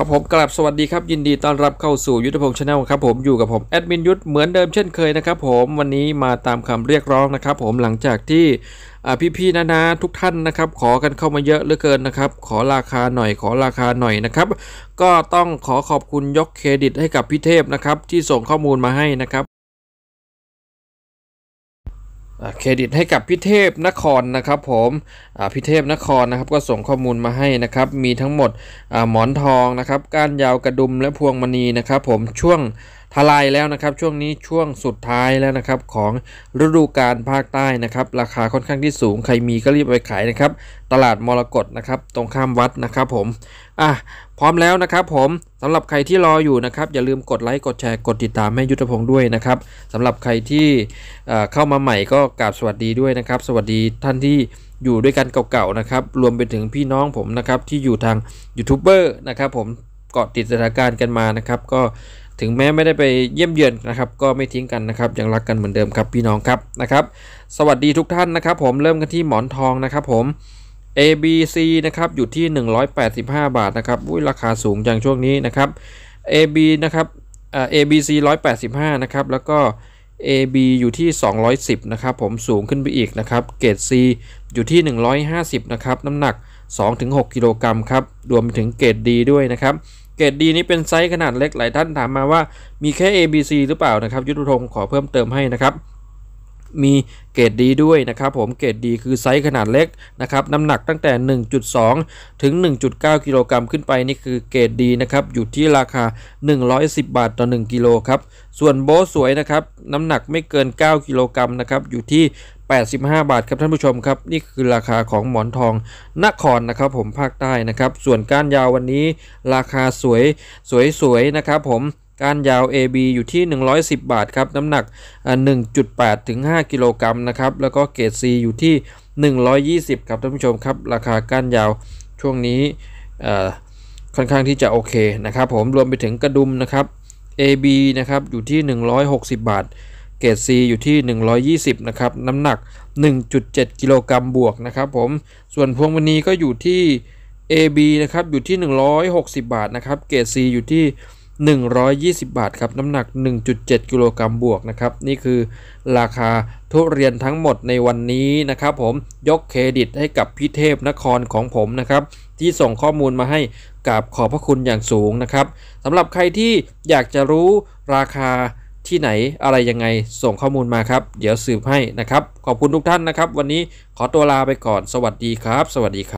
ครับผมกลับสวัสดีครับ ยินดีต้อนรับเข้าสู่ยุทธพงศ์ชาแนลครับ ผมอยู่กับผมแอดมินยุทธเหมือนเดิมเช่นเคยนะครับผมวันนี้มาตามคำเรียกร้องนะครับผมหลังจากที่พี่ๆนานาทุกท่านนะครับขอกันเข้ามาเยอะเหลือเกินนะครับ ขอราคาหน่อย ขอราคาหน่อยนะครับ ก็ต้องขอขอบคุณยกเครดิตให้กับพี่เทพนะครับที่ส่งข้อมูลมาให้นะครับเครดิตให้กับพิเทพนครนะครับผม พิเทพนครนะครับก็ส่งข้อมูลมาให้นะครับ มีทั้งหมดหมอนทองนะครับก้านยาวกระดุมและพวงมณีนะครับผมช่วงทลายแล้วนะครับช่วงนี้ช่วงสุดท้ายแล้วนะครับของฤดูกาลภาคใต้นะครับ ราคาค่อนข้างที่สูงใครมีก็รีบไปขายนะครับตลาดมรกตนะครับตรงข้ามวัดนะครับ ผมอ่ะพร้อมแล้วนะครับผมสำหรับใครที่รออยู่นะครับ อย่าลืมกดไลค์กดแชร์กดติดตามให้ยุทธพงศ์ด้วยนะครับสำหรับใครที่เข้ามาใหม่ก็กราบสวัสดีด้วยนะครับ สวัสดีท่านที่อยู่ด้วยกันเก่าๆนะครับรวมไปถึงพี่น้องผมนะครับที่อยู่ทางยูทูบเบอร์นะครับผมเกาะติดสถานการณ์กันมานะครับ ก็ถึงแม้ไม่ได้ไปเยี่ยมเยือนนะครับ ก็ไม่ทิ้งกันนะครับยังรักกันเหมือนเดิมครับพี่น้องครับนะครับ สวัสดีทุกท่านนะครับ ผมเริ่มกันที่หมอนทองนะครับ ผม ABC นะครับอยู่ที่ 185 บาทนะครับอุ้ยราคาสูงอย่างช่วงนี้นะครับ AB นะครับเอ่อ ABC 185นะครับแล้วก็ AB อยู่ที่ 210นะครับผมสูงขึ้นไปอีกนะครับ เกรด C อยู่ที่ 150นะครับน้ำหนัก 2-6 กิโลกรัมครับรวมถึงเกรด D ด้วยนะครับเกรดดีนี้เป็นไซส์ขนาดเล็ก หลายท่านถามมาว่ามีแค่ ABC หรือเปล่านะครับ ยุทธธงขอเพิ่มเติมให้นะครับ มีเกรดดีด้วยนะครับผมเกรดดีคือไซส์ขนาดเล็กนะครับน้ำหนักตั้งแต่ 1.2 ถึง 1.9กิโลกรัมขึ้นไปนี่คือเกรดดีนะครับ อยู่ที่ราคา 110 บาท ต่อ 1กิโลครับ ส่วนโบสวยนะครับน้ำหนักไม่เกิน9กิโลกรัมนะครับอยู่ที่85 บาทครับท่านผู้ชมครับนี่คือราคาของหมอนทองนครนะครับผมภาคใต้นะครับส่วนก้านยาววันนี้ ราคาสวยสวยๆนะครับผมก้านยาว AB อยู่ที่ 110 บาทครับน้ำหนัก 1.8 ถึง 5 กิโลกรัมนะครับแล้วก็เกรด C อยู่ที่ 120 ครับท่านผู้ชมครับราคาก้านยาวช่วงนี้ค่อนข้างที่จะโอเคนะครับผมรวมไปถึงกระดุมนะครับ AB นะครับอยู่ที่ 160 บาทเกรด C อยู่ที่ 120 นะครับ น้ำหนัก 1.7 กิโลกรัมบวกนะครับผม ส่วนพวงมณีก็อยู่ที่ AB นะครับ อยู่ที่ 160 บาทนะครับ เกรด C อยู่ที่ 120 บาทครับ น้ำหนัก 1.7 กิโลกรัมบวกนะครับ นี่คือราคาทุเรียนทั้งหมดในวันนี้นะครับผม ยกเครดิตให้กับพี่เทพนครของผมนะครับ ที่ส่งข้อมูลมาให้กับขอบพระคุณอย่างสูงนะครับสำหรับใครที่อยากจะรู้ราคาที่ไหนอะไรยังไงส่งข้อมูลมาครับ เดี๋ยวสืบให้นะครับขอบคุณทุกท่านนะครับวันนี้ขอตัวลาไปก่อนสวัสดีครับสวัสดีครับ